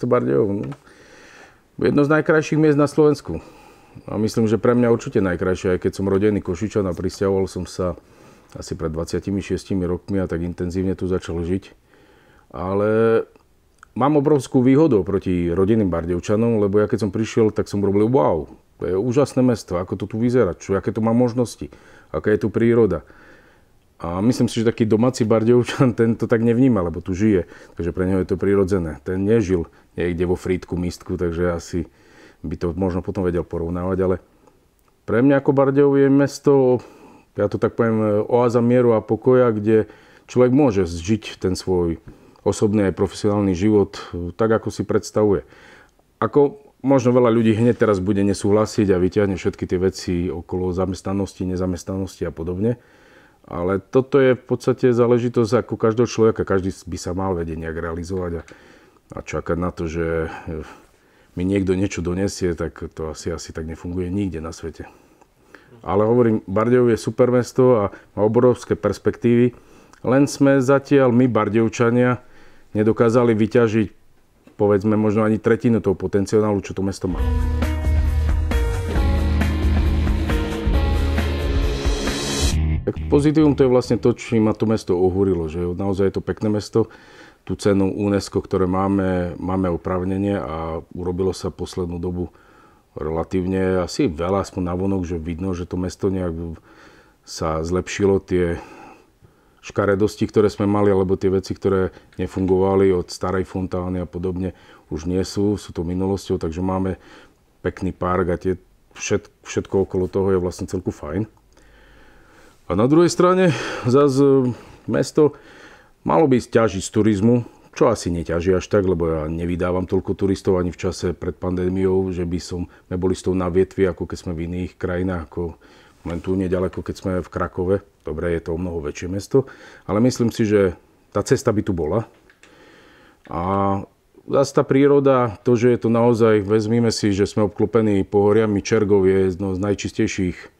mesto Bardejov. No. Jedno z najkrajších miest na Slovensku. A myslím, že pre mňa určite najkrajšie, aj keď som rodený Košičan a pristahoval som sa asi pred 26 rokmi a tak intenzívne tu začal žiť. Ale mám obrovskú výhodu proti rodinným Bardejovčanom, lebo ja keď som prišiel, tak som robil wow, to je úžasné mesto, ako to tu vyzerá, čo, aké to má možnosti, aká je tu príroda. A myslím si, že taký domáci Bardejovčan ten to tak nevníma, lebo tu žije. Takže pre neho je to prirodzené. Ten nežil niekde vo frítku, místku, takže asi by to možno potom vedel porovnávať, ale pre mňa ako Bardejov je mesto, ja to tak poviem, oáza mieru a pokoja, kde človek môže zžiť ten svoj osobný aj profesionálny život tak, ako si predstavuje. Ako možno veľa ľudí hneď teraz bude nesúhlasiť a vyťahne všetky tie veci okolo zamestnanosti, nezamestnanosti a podobne ale toto je v podstate záležitosť ako každého človeka. Každý by sa mal vedieť nejak realizovať a, a čakať na to, že e, mi niekto niečo donesie, tak to asi, asi tak nefunguje nikde na svete. Ale hovorím, Bardejov je super mesto a má obrovské perspektívy. Len sme zatiaľ, my Bardejovčania, nedokázali vyťažiť povedzme možno ani tretinu toho potenciálu, čo to mesto má. Tak pozitívum to je vlastne to, či ma to mesto ohúrilo, že naozaj je to pekné mesto. Tú cenu UNESCO, ktoré máme, máme opravnenie a urobilo sa poslednú dobu relatívne asi veľa, aspoň navonok, že vidno, že to mesto nejak sa zlepšilo, tie škaredosti, ktoré sme mali, alebo tie veci, ktoré nefungovali od starej fontány a podobne, už nie sú, sú to minulosťou, takže máme pekný park a tie, všetko okolo toho je vlastne celku fajn. A na druhej strane zase mesto malo by ťažiť z turizmu, čo asi neťaží až tak, lebo ja nevydávam toľko turistov ani v čase pred pandémiou, že by som, neboli s tou na vietvi, ako keď sme v iných krajinách, ako len tu nedaleko, keď sme v Krakove. Dobre, je to o mnoho väčšie mesto, ale myslím si, že tá cesta by tu bola. A zase tá príroda, to, že je to naozaj, vezmime si, že sme obklopení pohoriami Čergov, je jedno z najčistejších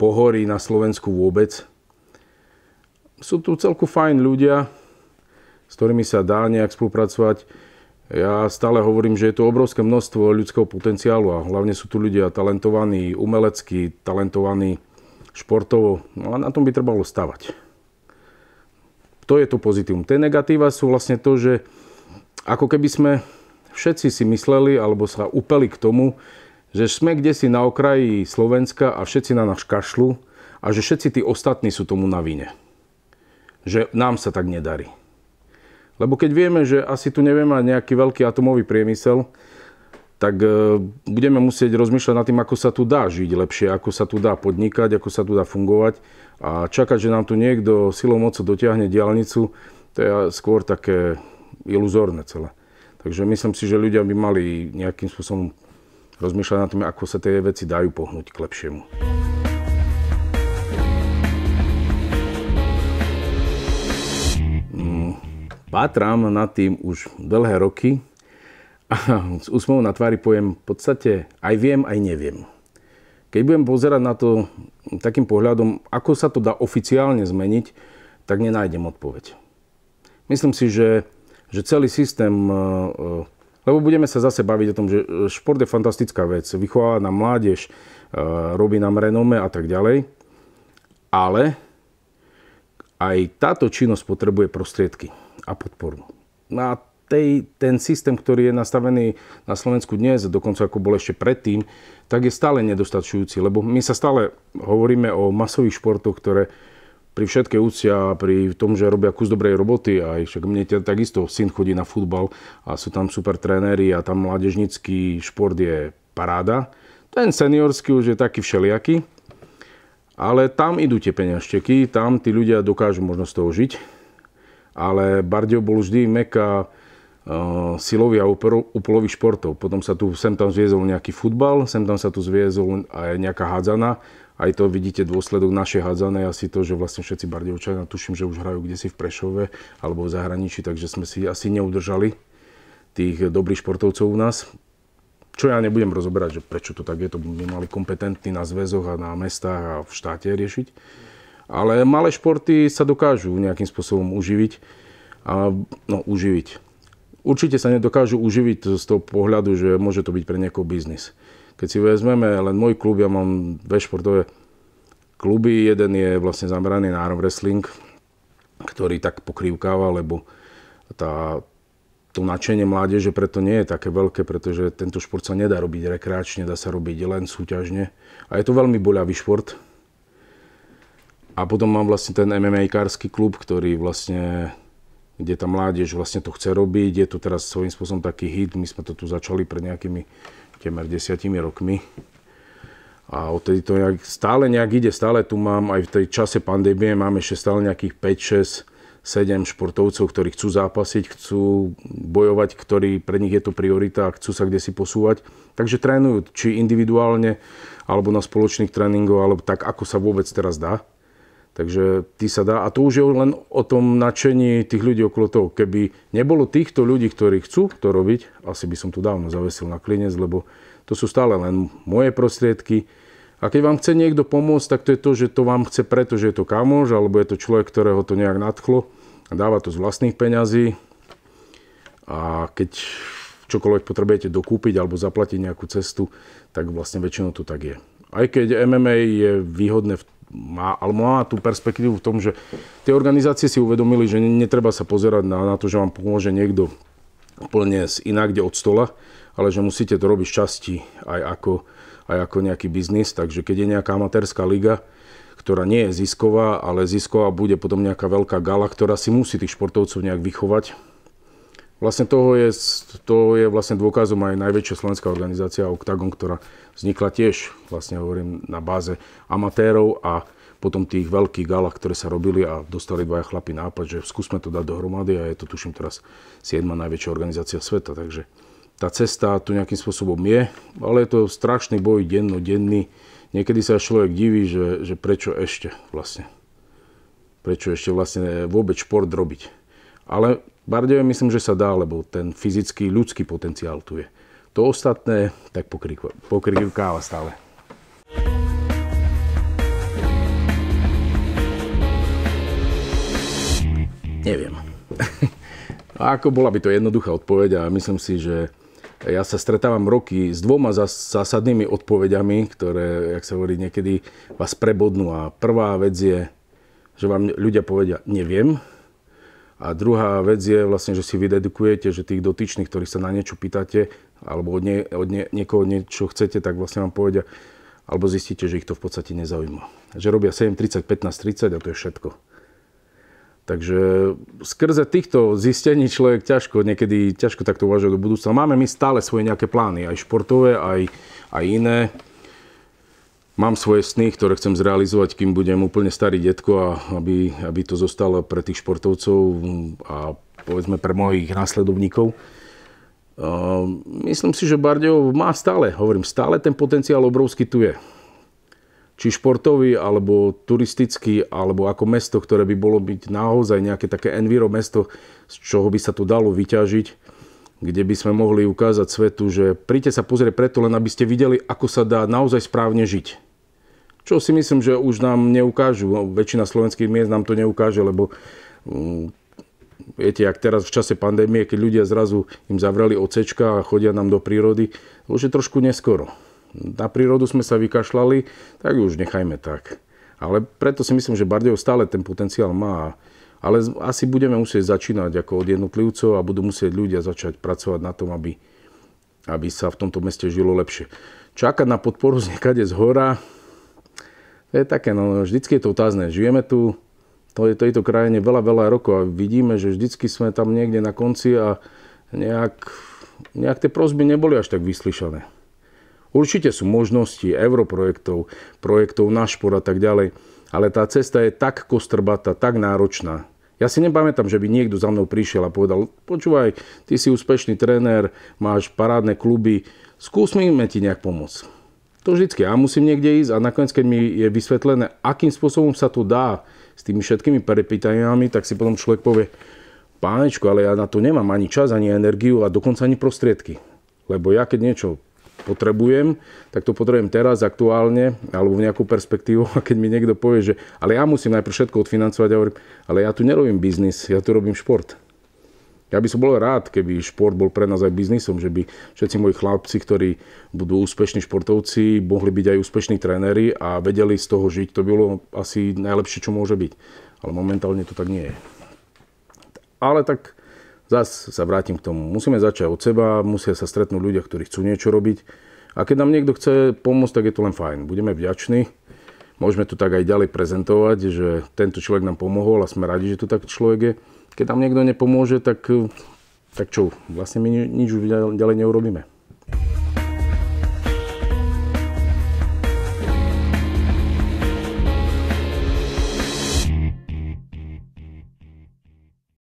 pohorí na Slovensku vôbec. Sú tu celku fajn ľudia, s ktorými sa dá nejak spolupracovať. Ja stále hovorím, že je tu obrovské množstvo ľudského potenciálu a hlavne sú tu ľudia talentovaní umelecky, talentovaní športovo. No a na tom by trebalo stavať. To je to pozitívum. Tie negatíva sú vlastne to, že ako keby sme všetci si mysleli alebo sa upeli k tomu, že sme kde si na okraji Slovenska a všetci na nás kašlu a že všetci tí ostatní sú tomu na vine. Že nám sa tak nedarí. Lebo keď vieme, že asi tu nevieme mať nejaký veľký atomový priemysel, tak e, budeme musieť rozmýšľať nad tým, ako sa tu dá žiť lepšie, ako sa tu dá podnikať, ako sa tu dá fungovať a čakať, že nám tu niekto silou mocu dotiahne diálnicu, to je skôr také iluzórne celé. Takže myslím si, že ľudia by mali nejakým spôsobom rozmýšľať nad tým, ako sa tie veci dajú pohnúť k lepšiemu. Mm, pátram nad tým už dlhé roky a s úsmevom na tvári poviem, v podstate aj viem, aj neviem. Keď budem pozerať na to takým pohľadom, ako sa to dá oficiálne zmeniť, tak nenájdem odpoveď. Myslím si, že, že celý systém e, e, lebo budeme sa zase baviť o tom, že e, šport je fantastická vec. Vychováva nám mládež, e, robí nám renome a tak ďalej. Ale aj táto činnosť potrebuje prostriedky a podporu. A tej, ten systém, ktorý je nastavený na Slovensku dnes, dokonca ako bol ešte predtým, tak je stále nedostačujúci, lebo my sa stále hovoríme o masových športoch, ktoré pri všetkej úcte a pri tom, že robia kus dobrej roboty, a však mne teda takisto syn chodí na futbal a sú tam super tréneri a tam mládežnický šport je paráda. Ten seniorský už je taký všelijaký, ale tam idú tie peňažteky, tam tí ľudia dokážu možno z toho žiť. Ale Bardio bol vždy meka uh, silový a úpolových športov. Potom sa tu sem tam zviezol nejaký futbal, sem tam sa tu zviezol aj nejaká hádzana aj to vidíte dôsledok našej hádzanej, asi to, že vlastne všetci Bardejovčania, tuším, že už hrajú kde si v Prešove alebo v zahraničí, takže sme si asi neudržali tých dobrých športovcov u nás. Čo ja nebudem rozoberať, že prečo to tak je, to by mali kompetentní na zväzoch a na mestách a v štáte riešiť. Ale malé športy sa dokážu nejakým spôsobom uživiť. A, no, uživiť. Určite sa nedokážu uživiť z toho pohľadu, že môže to byť pre niekoho biznis keď si vezmeme len môj klub, ja mám dve športové kluby. Jeden je vlastne zameraný na arm wrestling, ktorý tak pokrývkáva, lebo tá, to nadšenie mládeže preto nie je také veľké, pretože tento šport sa nedá robiť rekreačne, dá sa robiť len súťažne. A je to veľmi boľavý šport. A potom mám vlastne ten MMA-kársky klub, ktorý vlastne, kde tá mládež vlastne to chce robiť. Je to teraz svojím spôsobom taký hit. My sme to tu začali pred nejakými temer desiatimi rokmi. A odtedy to nejak, stále nejak ide, stále tu mám, aj v tej čase pandémie máme ešte stále nejakých 5, 6, 7 športovcov, ktorí chcú zápasiť, chcú bojovať, ktorí pre nich je to priorita a chcú sa kde si posúvať. Takže trénujú či individuálne, alebo na spoločných tréningoch, alebo tak, ako sa vôbec teraz dá. Takže ty sa dá, a to už je len o tom nadšení tých ľudí okolo toho. Keby nebolo týchto ľudí, ktorí chcú to robiť, asi by som tu dávno zavesil na klinec, lebo to sú stále len moje prostriedky. A keď vám chce niekto pomôcť, tak to je to, že to vám chce preto, že je to kamož, alebo je to človek, ktorého to nejak nadchlo a dáva to z vlastných peňazí. A keď čokoľvek potrebujete dokúpiť alebo zaplatiť nejakú cestu, tak vlastne väčšinou to tak je. Aj keď MMA je výhodné v má, ale má tú perspektívu v tom, že tie organizácie si uvedomili, že netreba sa pozerať na, na to, že vám pomôže niekto úplne z inakde od stola, ale že musíte to robiť časti aj ako, aj ako nejaký biznis. Takže keď je nejaká amatérska liga, ktorá nie je zisková, ale zisková bude potom nejaká veľká gala, ktorá si musí tých športovcov nejak vychovať, Vlastne toho je, to je vlastne dôkazom aj najväčšia slovenská organizácia Octagon, ktorá vznikla tiež, vlastne hovorím, na báze amatérov a potom tých veľkých galách, ktoré sa robili a dostali dvaja chlapi nápad, že skúsme to dať dohromady a je to tuším teraz 7. najväčšia organizácia sveta, takže tá cesta tu nejakým spôsobom je, ale je to strašný boj dennodenný. Niekedy sa človek diví, že, že prečo ešte vlastne. Prečo ešte vlastne vôbec šport robiť. Ale Bardejovi myslím, že sa dá, lebo ten fyzický, ľudský potenciál tu je. To ostatné tak pokrivkáva stále. Neviem. A no, ako bola by to jednoduchá odpoveď a myslím si, že ja sa stretávam roky s dvoma zásadnými odpovediami, ktoré, jak sa hovorí, niekedy vás prebodnú. A prvá vec je, že vám ľudia povedia, neviem, a druhá vec je vlastne, že si vydedukujete, že tých dotyčných, ktorých sa na niečo pýtate, alebo od, nie, od nie, niekoho niečo chcete, tak vlastne vám povedia, alebo zistíte, že ich to v podstate nezaujíma. Že robia 7, 30, 15, 30 a to je všetko. Takže skrze týchto zistení človek ťažko, niekedy ťažko takto uvažuje do budúcna. Máme my stále svoje nejaké plány, aj športové, aj, aj iné mám svoje sny, ktoré chcem zrealizovať, kým budem úplne starý detko a aby, aby to zostalo pre tých športovcov a povedzme pre mojich následovníkov. Uh, myslím si, že Bardejov má stále, hovorím, stále ten potenciál obrovský tu je. Či športový, alebo turistický, alebo ako mesto, ktoré by bolo byť naozaj nejaké také enviro mesto, z čoho by sa tu dalo vyťažiť kde by sme mohli ukázať svetu, že príďte sa pozrieť preto len, aby ste videli, ako sa dá naozaj správne žiť. Čo si myslím, že už nám neukážu. No, väčšina slovenských miest nám to neukáže, lebo mm, viete, ak teraz v čase pandémie, keď ľudia zrazu im zavrali ocečka a chodia nám do prírody, už je trošku neskoro. Na prírodu sme sa vykašľali, tak už nechajme tak. Ale preto si myslím, že Bardejov stále ten potenciál má. Ale asi budeme musieť začínať ako od jednotlivcov a budú musieť ľudia začať pracovať na tom, aby, aby sa v tomto meste žilo lepšie. Čakať na podporu z niekade z hora, to je také, no vždycky je to otázne. Žijeme tu v tejto krajine veľa, veľa rokov a vidíme, že vždycky sme tam niekde na konci a nejak, nejak tie prosby neboli až tak vyslyšané. Určite sú možnosti europrojektov, projektov na špor a tak ďalej, ale tá cesta je tak kostrbatá, tak náročná. Ja si nepamätám, že by niekto za mnou prišiel a povedal, počúvaj, ty si úspešný tréner, máš parádne kluby, skúsme ti nejak pomôcť. To vždycky. Ja musím niekde ísť a nakoniec, keď mi je vysvetlené, akým spôsobom sa to dá s tými všetkými prepýtaniami, tak si potom človek povie, pánečku, ale ja na to nemám ani čas, ani energiu a dokonca ani prostriedky. Lebo ja keď niečo potrebujem, tak to potrebujem teraz, aktuálne, alebo v nejakú perspektívu. A keď mi niekto povie, že ale ja musím najprv všetko odfinancovať, ja hovorím, ale ja tu nerobím biznis, ja tu robím šport. Ja by som bol rád, keby šport bol pre nás aj biznisom, že by všetci moji chlapci, ktorí budú úspešní športovci, mohli byť aj úspešní tréneri a vedeli z toho žiť. To bolo asi najlepšie, čo môže byť. Ale momentálne to tak nie je. Ale tak zase sa vrátim k tomu. Musíme začať od seba, musia sa stretnúť ľudia, ktorí chcú niečo robiť. A keď nám niekto chce pomôcť, tak je to len fajn. Budeme vďační. Môžeme to tak aj ďalej prezentovať, že tento človek nám pomohol a sme radi, že tu tak človek je keď nám niekto nepomôže, tak, tak čo, vlastne my nič ďalej neurobíme.